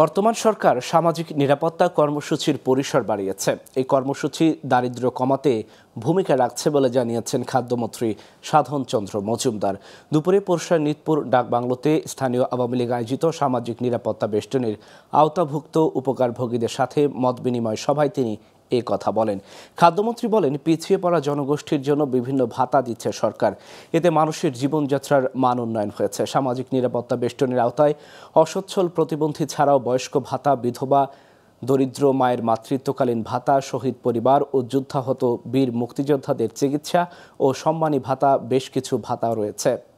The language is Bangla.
বর্তমান সরকার সামাজিক নিরাপত্তা কর্মসূচির পরিসর বাড়িয়েছে এই কর্মসূচি দারিদ্র কমাতে ভূমিকা রাখছে বলে জানিয়েছেন খাদ্যমন্ত্রী সাধন চন্দ্র মজুমদার দুপুরে পরশা নিতপুর ডাকবাংলোতে স্থানীয় আওয়ামী লীগ আয়োজিত সামাজিক নিরাপত্তা বেষ্টনীর আওতাভুক্ত উপকারভোগীদের সাথে মত বিনিময় সভায় তিনি এ কথা বলেন খাদ্যমন্ত্রী বলেন পিছিয়ে পড়া জনগোষ্ঠীর জন্য বিভিন্ন ভাতা দিচ্ছে সরকার এতে মানুষের জীবনযাত্রার মান উন্নয়ন হয়েছে সামাজিক নিরাপত্তা বেষ্টনের আওতায় অসচ্ছল প্রতিবন্ধী ছাড়াও বয়স্ক ভাতা বিধবা দরিদ্র মায়ের মাতৃত্বকালীন ভাতা শহীদ পরিবার ও যুদ্ধাহত বীর মুক্তিযোদ্ধাদের চিকিৎসা ও সম্মানী ভাতা বেশ কিছু ভাতা রয়েছে